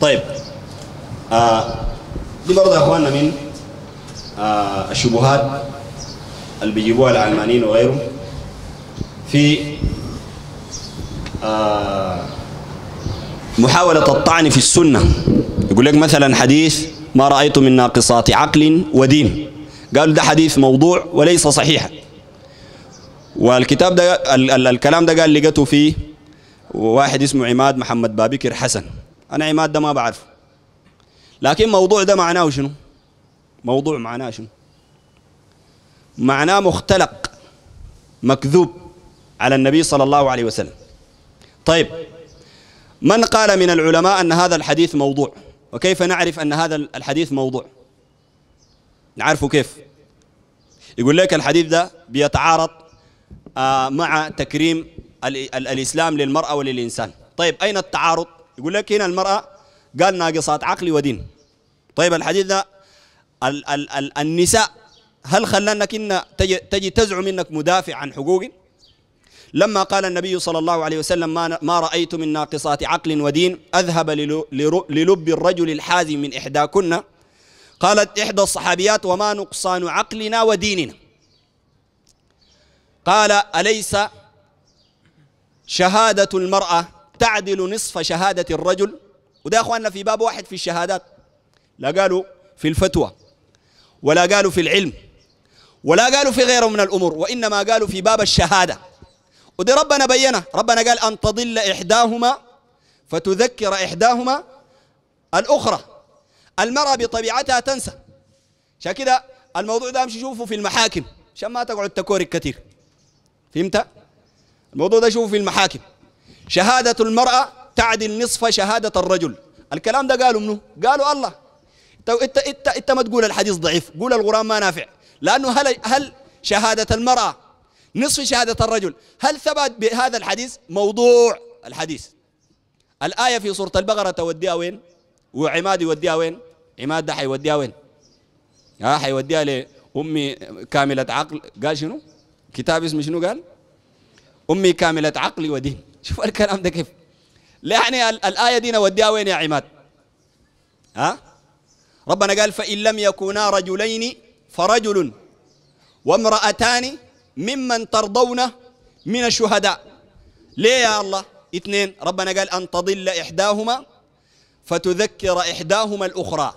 طيب آه دي برضه يا اخواننا من آه الشبهات اللي بيجيبوها العلمانيين وغيرهم في آه محاولة الطعن في السنة يقول لك مثلا حديث ما رأيت من ناقصات عقل ودين قالوا ده حديث موضوع وليس صحيحا والكتاب ده الكلام ده قال لقيته فيه واحد اسمه عماد محمد بابكر حسن انا عماد ده ما بعرف لكن موضوع ده معناه شنو موضوع معناه شنو معناه مختلق مكذوب على النبي صلى الله عليه وسلم طيب من قال من العلماء أن هذا الحديث موضوع وكيف نعرف أن هذا الحديث موضوع نعرفه كيف يقول لك الحديث ده بيتعارض آه، مع تكريم الإسلام للمرأة وللإنسان طيب أين التعارض يقول لك هنا المرأة قال ناقصات عقل ودين طيب الحديث ده ال ال ال النساء هل خلانك إن تجي, تجي تزعم إنك مدافع عن حقوق لما قال النبي صلى الله عليه وسلم ما, ما رأيت من ناقصات عقل ودين أذهب للب الرجل الحازم من إحداكن قالت إحدى الصحابيات وما نقصان عقلنا وديننا قال أليس شهادة المرأة تعدل نصف شهادة الرجل وده أخواننا في باب واحد في الشهادات لا قالوا في الفتوى ولا قالوا في العلم ولا قالوا في غيره من الأمور وإنما قالوا في باب الشهادة ودي ربنا بينه ربنا قال أن تضل إحداهما فتذكر إحداهما الأخرى المرأة بطبيعتها تنسى عشان كده الموضوع ده مش شوفه في المحاكم عشان ما تقعد تكورك كثير فهمت؟ الموضوع ده شوفه في المحاكم شهادة المرأة تعدل نصف شهادة الرجل الكلام ده قالوا منه قالوا الله انت انت انت, انت ما تقول الحديث ضعيف قول القرآن ما نافع لأنه هل هل شهادة المرأة نصف شهادة الرجل هل ثبت بهذا الحديث موضوع الحديث الآية في سورة البقرة توديها وين وعماد يوديها وين عماد ده حيوديها وين ها حيوديها لأمي كاملة عقل قال شنو كتاب اسمه شنو قال أمي كاملة عقل ودين شوف الكلام ده كيف لا يعني الآية دي نوديها وين يا عماد ها ربنا قال فإن لم يكونا رجلين فرجل وامرأتان ممن ترضون من الشهداء ليه يا الله اثنين ربنا قال أن تضل إحداهما فتذكر إحداهما الأخرى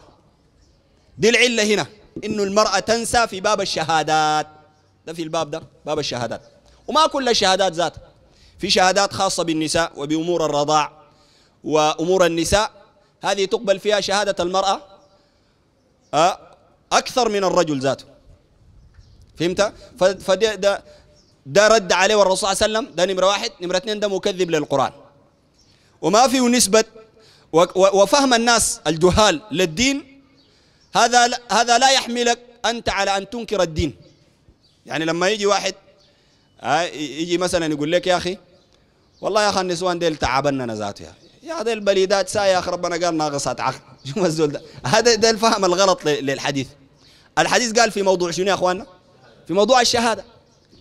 دي العلة هنا إنه المرأة تنسى في باب الشهادات ده في الباب ده باب الشهادات وما كل الشهادات ذاتها في شهادات خاصة بالنساء وبأمور الرضاع وأمور النساء هذه تقبل فيها شهادة المرأة آه، أكثر من الرجل ذاته فهمت؟ فده ده, ده رد عليه والرسول صلى الله عليه وسلم ده نمرة واحد نمرة اثنين ده مكذب للقرآن وما فيه نسبة وفهم الناس الجهال للدين هذا هذا لا يحملك أنت على أن تنكر الدين يعني لما يجي واحد آه، يجي مثلا يقول لك يا أخي والله يا اخي النسوان ديل تعبنا انا ذاته يا ذي البليدات اخي ربنا قال ناقصات عقل شو الزول ده هذا ده الفهم الغلط للحديث الحديث قال في موضوع شنو يا اخواننا في موضوع الشهاده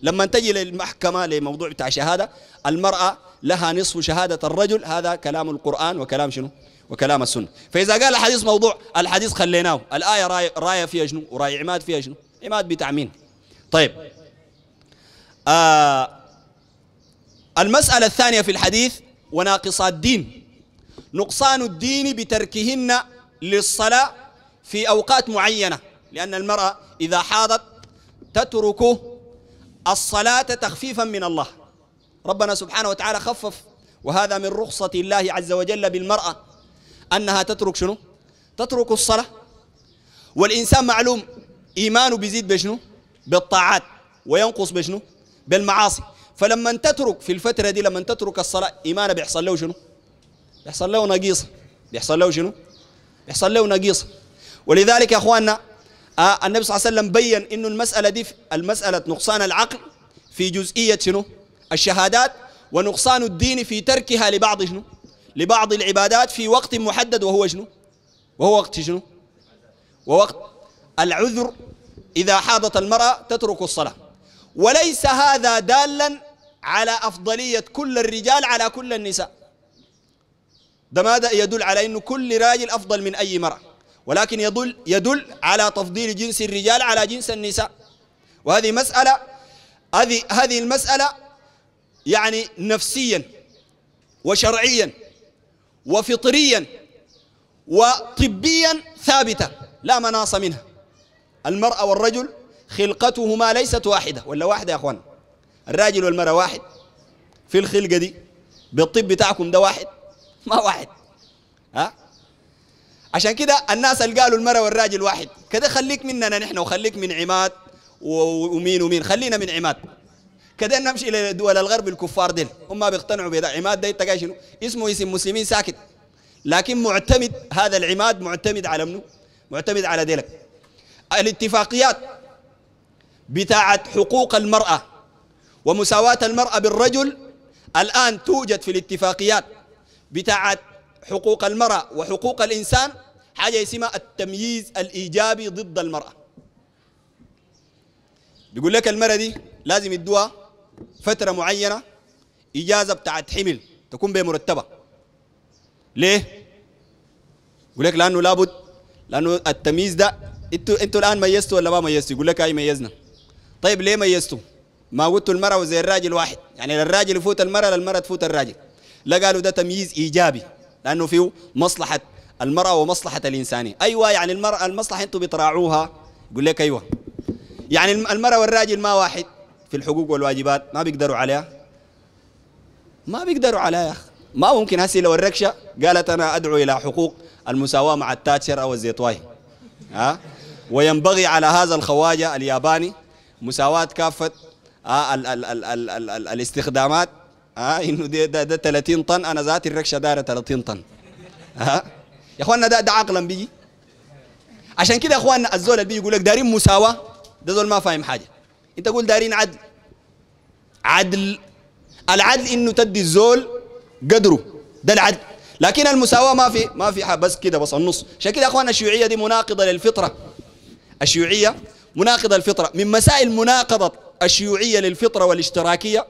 لما تجي للمحكمه لموضوع بتاع شهاده المراه لها نصف شهاده الرجل هذا كلام القران وكلام شنو وكلام السنه فاذا قال الحديث موضوع الحديث خليناه الايه رايه, راي فيها شنو وراي عماد فيها شنو عماد بتاع مين طيب آه المسألة الثانية في الحديث وناقصات الدين نقصان الدين بتركهن للصلاة في أوقات معينة لأن المرأة إذا حاضت تترك الصلاة تخفيفا من الله ربنا سبحانه وتعالى خفف وهذا من رخصة الله عز وجل بالمرأة أنها تترك شنو؟ تترك الصلاة والإنسان معلوم إيمانه بيزيد بشنو؟ بالطاعات وينقص بشنو؟ بالمعاصي فلما تترك في الفترة دي لما تترك الصلاة إيمانا بيحصل له شنو؟ بيحصل له نقيصة بيحصل له شنو؟ بيحصل له نقيصة ولذلك يا أخواننا آه النبي صلى الله عليه وسلم بين إنه المسألة دي المسألة نقصان العقل في جزئية شنو؟ الشهادات ونقصان الدين في تركها لبعض شنو؟ لبعض العبادات في وقت محدد وهو شنو؟ وهو وقت شنو؟ ووقت العذر إذا حاضت المرأة تترك الصلاة وليس هذا دالا على أفضلية كل الرجال على كل النساء ده ماذا يدل على أنه كل راجل أفضل من أي مرأة ولكن يدل, يدل على تفضيل جنس الرجال على جنس النساء وهذه مسألة هذه هذه المسألة يعني نفسيا وشرعيا وفطريا وطبيا ثابتة لا مناص منها المرأة والرجل خلقتهما ليست واحدة ولا واحدة يا أخوان الراجل والمرأة واحد في الخلقة دي بالطب بتاعكم ده واحد ما واحد ها عشان كده الناس اللي قالوا المرأة والراجل واحد كده خليك مننا نحن وخليك من عماد ومين ومين خلينا من عماد كده نمشي الى دول الغرب الكفار ديل هم بيقتنعوا بهذا عماد ده تلقى شنو اسمه اسم مسلمين ساكت لكن معتمد هذا العماد معتمد على منو معتمد على ديلك الاتفاقيات بتاعت حقوق المرأة ومساواة المرأة بالرجل الآن توجد في الاتفاقيات بتاعت حقوق المرأة وحقوق الإنسان حاجة اسمها التمييز الإيجابي ضد المرأة بيقول لك المرأة دي لازم يدوها فترة معينة إجازة بتاعت حمل تكون بمرتبة ليه؟ يقول لك لأنه لابد لأنه التمييز ده انتوا انتوا الآن ميزتوا ولا ما ميزتوا؟ يقول لك أي ميزنا طيب ليه ميزتوا؟ ما قلت المرأة وزي الراجل واحد يعني للراجل يفوت المرأة للمرأة تفوت الراجل لا قالوا ده تمييز إيجابي لأنه فيه مصلحة المرأة ومصلحة الإنسانية أيوة يعني المرأة المصلحة أنتم بتراعوها يقول لك أيوة يعني المرأة والراجل ما واحد في الحقوق والواجبات ما بيقدروا عليها ما بيقدروا عليها يا أخي ما ممكن هسي لو الركشة قالت أنا أدعو إلى حقوق المساواة مع التاتشر أو الزيتواي ها وينبغي على هذا الخواجة الياباني مساواة كافة آه ال ال ال ال ال ال الاستخدامات آه انه ده, ده, ده 30 طن انا ذاتي الركشه دايره 30 طن آه يا اخواننا ده ده عقلا بيجي عشان كده يا اخواننا الزول اللي بيجي يقول لك دارين مساواه ده زول ما فاهم حاجه انت قول دارين عدل عدل العدل انه تدي الزول قدره ده العدل لكن المساواه ما في ما في بس كده بس النص عشان كده يا اخواننا الشيوعيه دي مناقضه للفطره الشيوعيه مناقضه للفطره من مسائل مناقضه الشيوعية للفطرة والاشتراكية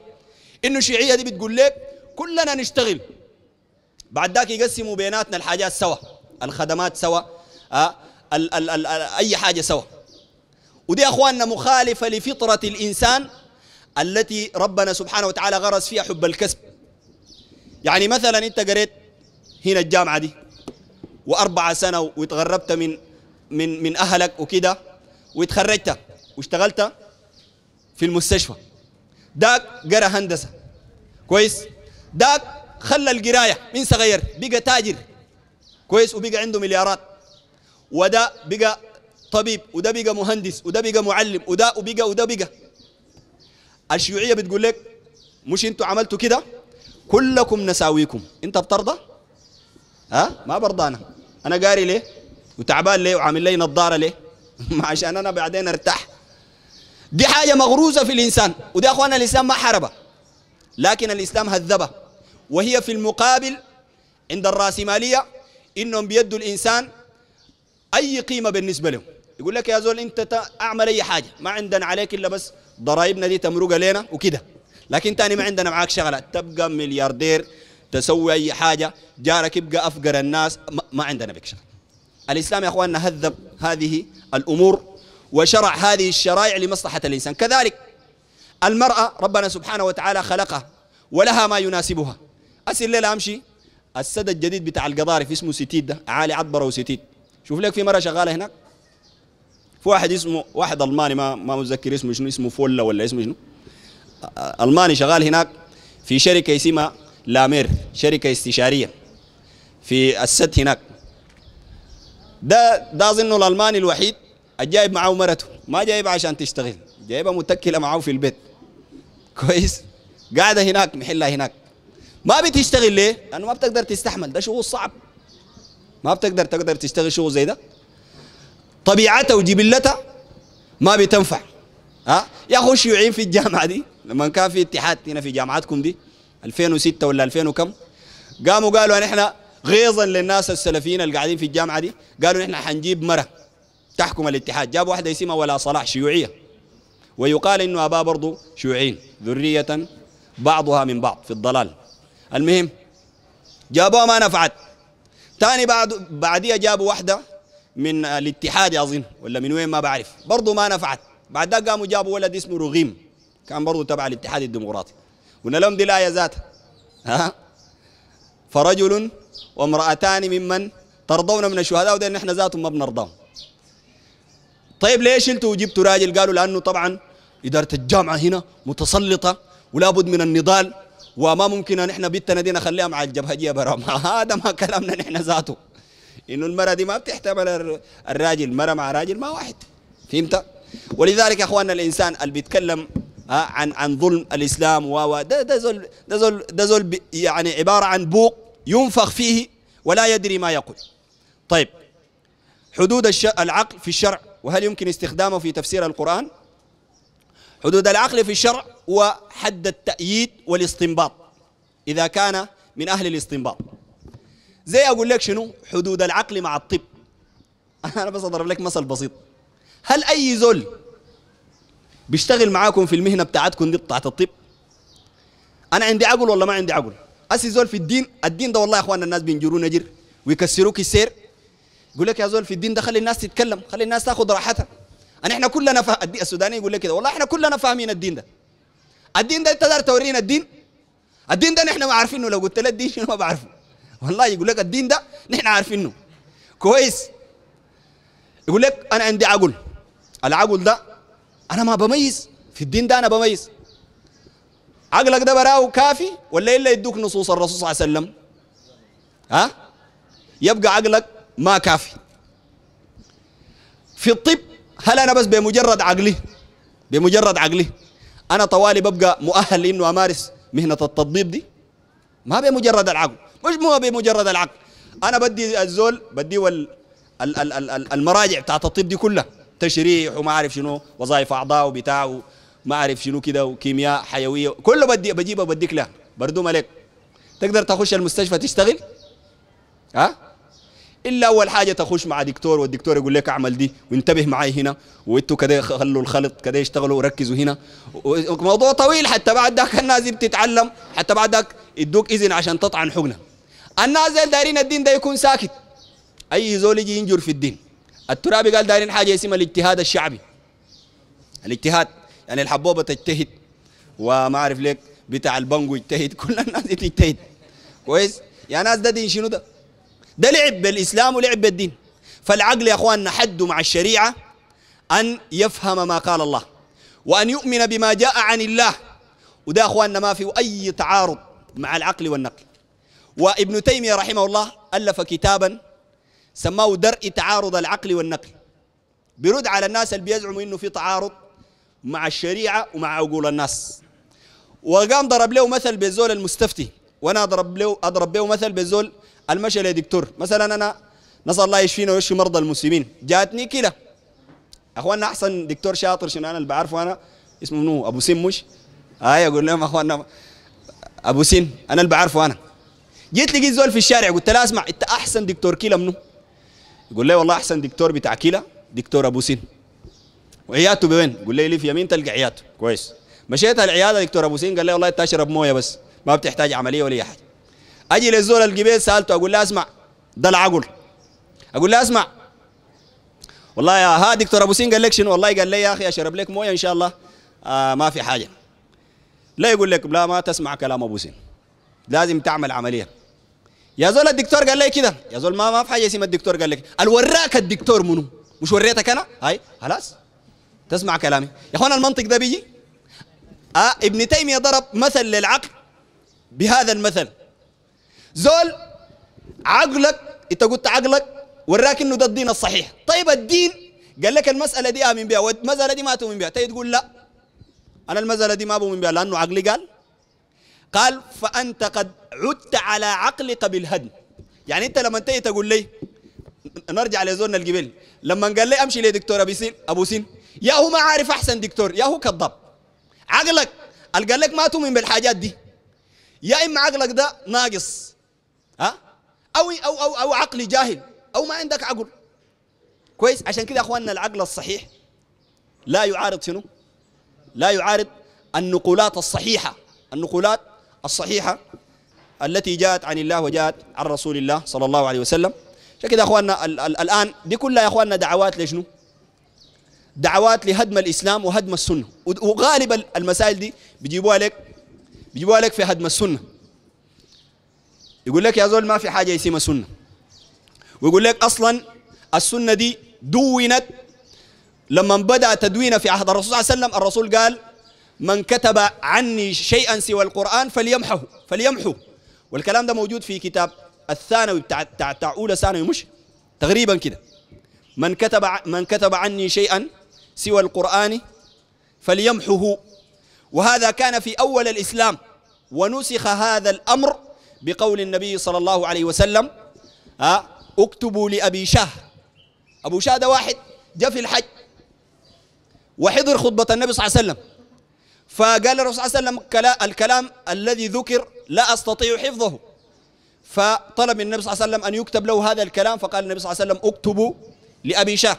إنه الشيعيه دي بتقول لك كلنا نشتغل بعد ذاك يقسموا بيناتنا الحاجات سوا الخدمات سوا أه؟ ال ال ال أي حاجة سوا ودي أخواننا مخالفة لفطرة الإنسان التي ربنا سبحانه وتعالى غرس فيها حب الكسب يعني مثلا أنت قريت هنا الجامعة دي وأربعة سنة وتغربت من من من أهلك وكده وتخرجت واشتغلت في المستشفى داك قرا هندسه كويس داك خلى القرايه من صغير بقى تاجر كويس وبقى عنده مليارات وده بقى طبيب وده بقى مهندس وده بقى معلم وده وبقى وده بقى الشيوعيه بتقول لك مش انتوا عملتوا كده كلكم نساويكم انت بترضى ها ما برضى انا انا قاري ليه وتعبان ليه وعامل لي نظاره ليه ما عشان انا بعدين ارتاح دي حاجة مغروزة في الإنسان ودي أخوانا الإسلام ما حربة لكن الإسلام هذبه وهي في المقابل عند الراسمالية إنهم بيدوا الإنسان أي قيمة بالنسبة لهم يقول لك يا زول أنت أعمل أي حاجة ما عندنا عليك إلا بس ضرائبنا دي تمرق علينا وكده لكن تاني ما عندنا معاك شغلة تبقى ملياردير تسوي أي حاجة جارك يبقى أفقر الناس ما عندنا بك شغل الإسلام يا أخواننا هذب هذه الأمور وشرع هذه الشرائع لمصلحة الإنسان كذلك المرأة ربنا سبحانه وتعالى خلقها ولها ما يناسبها أسئل الليلة أمشي السد الجديد بتاع القضارف اسمه ستيد ده عالي عدبرة وستيد شوف لك في مرة شغالة هناك في واحد اسمه واحد ألماني ما ما متذكر اسمه شنو اسمه فولا ولا اسمه شنو ألماني شغال هناك في شركة اسمها لامير شركة استشارية في السد هناك ده ده أظنه الألماني الوحيد الجايب معاه مرته ما جايبها عشان تشتغل جايبها متكله معاه في البيت كويس قاعده هناك محلها هناك ما بتشتغل ليه؟ لانه ما بتقدر تستحمل ده شغل صعب ما بتقدر تقدر تشتغل شغل زي ده طبيعتها وجبلتها ما بتنفع ها يا اخو الشيوعيين في الجامعه دي لما كان في اتحاد هنا في جامعاتكم دي 2006 ولا 2000 وكم قاموا قالوا نحن غيظا للناس السلفيين اللي قاعدين في الجامعه دي قالوا نحن حنجيب مره تحكم الاتحاد جاب واحدة اسمها ولا صلاح شيوعية ويقال إنه أبا برضو شيوعيين ذرية بعضها من بعض في الضلال المهم جابوها ما نفعت ثاني بعد بعديها جابوا واحدة من الاتحاد أظن ولا من وين ما بعرف برضو ما نفعت بعد ذاك قاموا جابوا ولد اسمه رغيم كان برضو تبع الاتحاد الديمقراطي قلنا لهم دي الآية ذاتها ها فرجل وامرأتان ممن ترضون من الشهداء وده نحن ذاتهم ما بنرضاهم طيب ليش انتوا جبتوا راجل قالوا لانه طبعا اداره الجامعه هنا متسلطه ولا بد من النضال وما ممكن ان احنا بيتنا دي نخليها مع الجبهجيه برا هذا ما كلامنا نحن ذاته انه المره دي ما بتحتمل الراجل المره مع راجل ما واحد فهمت ولذلك يا اخواننا الانسان اللي بيتكلم عن عن ظلم الاسلام و و ده زول ده زول ده زول يعني عباره عن بوق ينفخ فيه ولا يدري ما يقول طيب حدود العقل في الشرع وهل يمكن استخدامه في تفسير القرآن حدود العقل في الشرع وحد التأييد والاستنباط إذا كان من أهل الاستنباط زي أقول لك شنو حدود العقل مع الطب أنا بس أضرب لك مثل بسيط هل أي زول بيشتغل معاكم في المهنة بتاعتكم دي بتاعت الطب أنا عندي عقل ولا ما عندي عقل أسي زول في الدين الدين ده والله يا أخوان الناس بينجرون نجر ويكسروك السير يقول لك يا زول في الدين ده خلي الناس تتكلم خلي الناس تاخذ راحتها أنا احنا كلنا فا... السوداني يقول لك كده والله احنا كلنا فاهمين الدين ده الدين ده انت دار تورينا الدين الدين ده نحن ما عارفينه لو قلت له الدين شنو ما بعرفه والله يقول لك الدين ده نحن عارفينه كويس يقول لك انا عندي عقل العقل ده انا ما بميز في الدين ده انا بميز عقلك ده براه كافي ولا الا يدوك نصوص الرسول صلى الله عليه وسلم ها يبقى عقلك ما كافي في الطب هل أنا بس بمجرد عقلي بمجرد عقلي أنا طوالي ببقى مؤهل لانه أمارس مهنة التطبيب دي ما بمجرد العقل مش مو بمجرد العقل أنا بدي الزول بدي وال ال ال ال ال المراجع بتاعت الطب دي كلها تشريح وما أعرف شنو وظائف أعضاء وبتاع وما أعرف شنو كده وكيمياء حيوية كله بدي بجيبها وبديك لها بردوم عليك تقدر تخش المستشفى تشتغل ها الا اول حاجه تخش مع دكتور والدكتور يقول لك اعمل دي وانتبه معي هنا وانتوا كده خلوا الخلط كده يشتغلوا وركزوا هنا وموضوع طويل حتى بعد ذاك الناس بتتعلم حتى بعد ذاك يدوك اذن عشان تطعن حقنه الناس دايرين الدين ده دا يكون ساكت اي زول يجي ينجر في الدين الترابي قال دايرين حاجه اسمها الاجتهاد الشعبي الاجتهاد يعني الحبوبه تجتهد وما اعرف ليك بتاع البنجو يجتهد كل الناس تجتهد كويس يا ناس ده دين شنو ده ده لعب بالإسلام ولعب بالدين فالعقل يا أخواننا حده مع الشريعة أن يفهم ما قال الله وأن يؤمن بما جاء عن الله وده أخواننا ما في أي تعارض مع العقل والنقل وابن تيمية رحمه الله ألف كتابا سماه درء تعارض العقل والنقل بيرد على الناس اللي بيزعموا انه في تعارض مع الشريعه ومع عقول الناس وقام ضرب له مثل بزول المستفتي وانا اضرب له اضرب له مثل بزول المشي دكتور مثلا انا نسال الله يشفينا ويشفي مرضى المسلمين جاتني كده اخواننا احسن دكتور شاطر شنو انا اللي بعرفه انا اسمه منو ابو سين مش هاي آه، اقول لهم اخواننا ابو سين انا اللي بعرفه انا جيت لقيت زول في الشارع قلت له اسمع انت احسن دكتور كلى منو يقول لي والله احسن دكتور بتاع كلى دكتور ابو سين وعياته بوين قول لي في يمين تلقى عياته كويس مشيت العياده دكتور ابو سين قال لي والله انت اشرب مويه بس ما بتحتاج عمليه ولا اي حاجه اجي للزول الجبيل سالته اقول له اسمع ده العقل اقول له اسمع والله يا ها دكتور ابو سين قال لك شنو والله قال لي يا اخي اشرب لك مويه ان شاء الله آه ما في حاجه لا يقول لك لا ما تسمع كلام ابو سين لازم تعمل عمليه يا زول الدكتور قال لي كده يا زول ما ما في حاجه اسمها الدكتور قال لك الوراك الدكتور منو مش وريتك انا هاي خلاص تسمع كلامي يا اخوان المنطق ده بيجي آه ابن تيميه ضرب مثل للعقل بهذا المثل زول عقلك انت قلت عقلك وراك انه ده الدين الصحيح طيب الدين قال لك المساله دي امن بها والمساله دي ما تؤمن بها تيجي طيب تقول لا انا المساله دي ما بؤمن بها لانه عقلي قال قال فانت قد عدت على عقلك بالهدم يعني انت لما تيجي تقول لي نرجع لزورنا الجبال لما قال لي امشي لدكتور ابي سين ابو سين يا هو ما عارف احسن دكتور يا هو كذاب عقلك قال لك ما تؤمن بالحاجات دي يا اما عقلك ده ناقص أو, أو, أو, أو عقلي جاهل أو ما عندك عقل كويس عشان كذا أخواننا العقل الصحيح لا يعارض شنو لا يعارض النقولات الصحيحة النقولات الصحيحة التي جاءت عن الله وجاءت عن رسول الله صلى الله عليه وسلم عشان كذا أخواننا ال ال الآن دي كلها يا أخواننا دعوات لشنو دعوات لهدم الإسلام وهدم السنة وغالبا المسائل دي بيجيبوها لك بيجيبوها لك في هدم السنه يقول لك يا زول ما في حاجة اسمها سنة ويقول لك أصلا السنة دي دونت لما بدأ تدوينها في عهد الرسول صلى الله عليه وسلم الرسول قال من كتب عني شيئا سوى القرآن فليمحه فليمحه والكلام ده موجود في كتاب الثانوي بتاع بتاع, بتاع أولى ثانوي مش تقريبا كده من كتب من كتب عني شيئا سوى القرآن فليمحه وهذا كان في أول الإسلام ونسخ هذا الأمر بقول النبي صلى الله عليه وسلم ها آه، اكتبوا لأبي شاه أبو شه ده واحد جاء في الحج وحضر خطبة النبي صلى الله عليه وسلم فقال الرسول صلى الله عليه وسلم الكلام الذي ذكر لا أستطيع حفظه فطلب من النبي صلى الله عليه وسلم أن يكتب له هذا الكلام فقال النبي صلى الله عليه وسلم اكتبوا لأبي شاه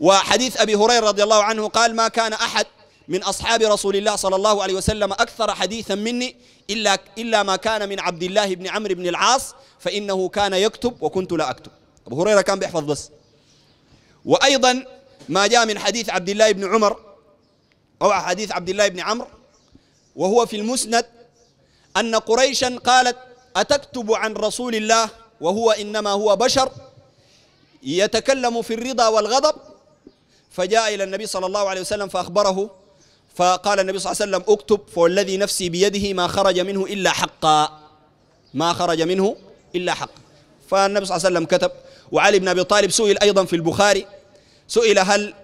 وحديث أبي هريرة رضي الله عنه قال ما كان أحد من أصحاب رسول الله صلى الله عليه وسلم أكثر حديثا مني إلا, إلا ما كان من عبد الله بن عمرو بن العاص فإنه كان يكتب وكنت لا أكتب أبو هريرة كان بيحفظ بس وأيضا ما جاء من حديث عبد الله بن عمر أو حديث عبد الله بن عمرو وهو في المسند أن قريشا قالت أتكتب عن رسول الله وهو إنما هو بشر يتكلم في الرضا والغضب فجاء إلى النبي صلى الله عليه وسلم فأخبره فقال النبي صلى الله عليه وسلم اكتب فوالذي نفسي بيده ما خرج منه إلا حقا ما خرج منه إلا حقا فالنبي صلى الله عليه وسلم كتب وعلي بن أبي طالب سئل أيضا في البخاري سئل هل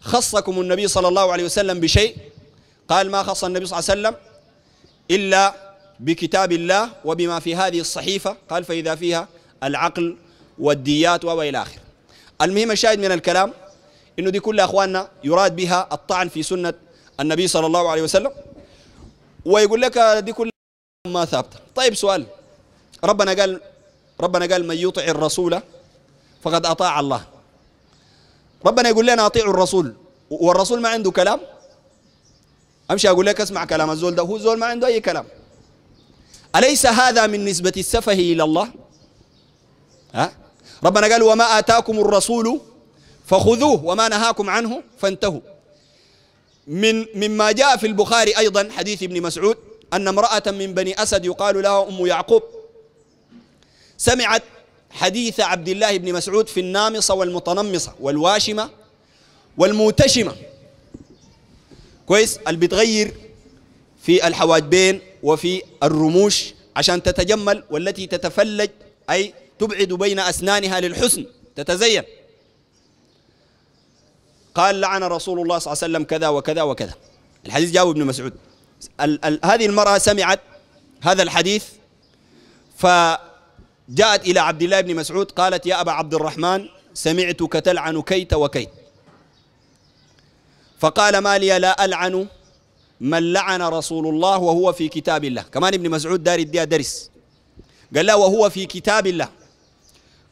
خصكم النبي صلى الله عليه وسلم بشيء قال ما خص النبي صلى الله عليه وسلم إلا بكتاب الله وبما في هذه الصحيفة قال فإذا فيها العقل والديات وإلى آخر المهم الشاهد من الكلام إنه دي كل أخواننا يراد بها الطعن في سنة النبي صلى الله عليه وسلم ويقول لك دي كل ما ثابته طيب سؤال ربنا قال ربنا قال من يطع الرسول فقد اطاع الله ربنا يقول لنا اطيعوا الرسول والرسول ما عنده كلام امشي اقول لك اسمع كلام الزول ده هو زول ما عنده اي كلام اليس هذا من نسبه السفه الى الله ها ربنا قال وما اتاكم الرسول فخذوه وما نهاكم عنه فانتهوا من مما جاء في البخاري أيضا حديث ابن مسعود أن امرأة من بني أسد يقال لها أم يعقوب سمعت حديث عبد الله بن مسعود في النامصة والمتنمصة والواشمة والموتشمة كويس اللي بتغير في الحواجبين وفي الرموش عشان تتجمل والتي تتفلج أي تبعد بين أسنانها للحسن تتزين قال لعن رسول الله صلى الله عليه وسلم كذا وكذا وكذا الحديث جاء ابن مسعود ال ال هذه المرأة سمعت هذا الحديث فجاءت إلى عبد الله بن مسعود قالت يا أبا عبد الرحمن سمعتك تلعن كيت وكيت فقال ما لي لا ألعن من لعن رسول الله وهو في كتاب الله كمان ابن مسعود دار الدية درس قال لا وهو في كتاب الله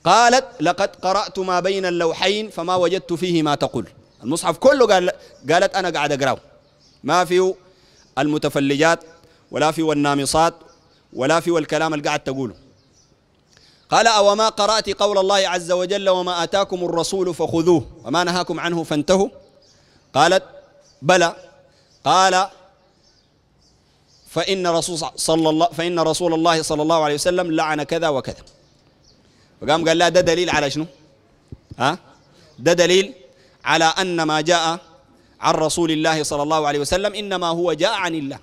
قالت لقد قرأت ما بين اللوحين فما وجدت فيه ما تقول المصحف كله قال قالت انا قاعد اقراه ما فيه المتفلجات ولا فيه النامصات ولا فيه الكلام اللي قاعد تقوله قال أوما قرأت قول الله عز وجل وما آتاكم الرسول فخذوه وما نهاكم عنه فانتهوا قالت بلى قال فإن رسول صلى الله فإن رسول الله صلى الله عليه وسلم لعن كذا وكذا فقام قال لا ده دليل على شنو؟ ها؟ ده دليل على أن ما جاء عن رسول الله صلى الله عليه وسلم إنما هو جاء عن الله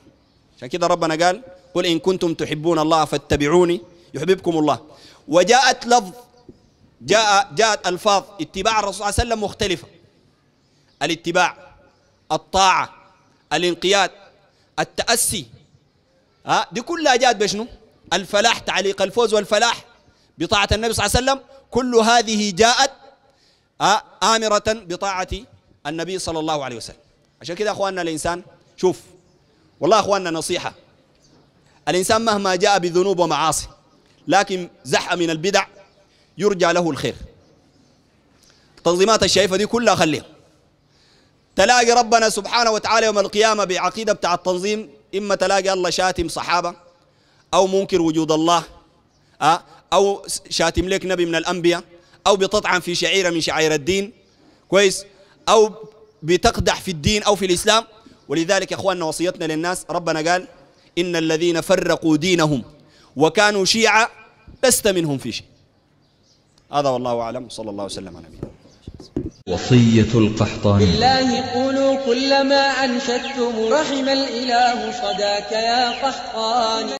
عشان كده ربنا قال قل إن كنتم تحبون الله فاتبعوني يحببكم الله وجاءت لفظ جاء جاءت ألفاظ اتباع الرسول صلى الله عليه وسلم مختلفة الاتباع الطاعة الانقياد التأسي ها دي كلها جاءت بشنو الفلاح تعليق الفوز والفلاح بطاعة النبي صلى الله عليه وسلم كل هذه جاءت آمرة بطاعة النبي صلى الله عليه وسلم عشان كده أخواننا الإنسان شوف والله أخواننا نصيحة الإنسان مهما جاء بذنوب ومعاصي لكن زح من البدع يرجى له الخير التنظيمات الشايفة دي كلها خليها تلاقي ربنا سبحانه وتعالى يوم القيامة بعقيدة بتاع التنظيم إما تلاقي الله شاتم صحابة أو منكر وجود الله آه، أو شاتم لك نبي من الأنبياء او بتطعن في شعيره من شعائر الدين كويس او بتقدح في الدين او في الاسلام ولذلك يا اخواننا وصيتنا للناس ربنا قال ان الذين فرقوا دينهم وكانوا شيعة لست منهم في شيء هذا والله اعلم صلى الله وسلم على نبينا وصية القحطاني بالله قولوا كلما أنشدتم رحم الإله صداك يا قحطاني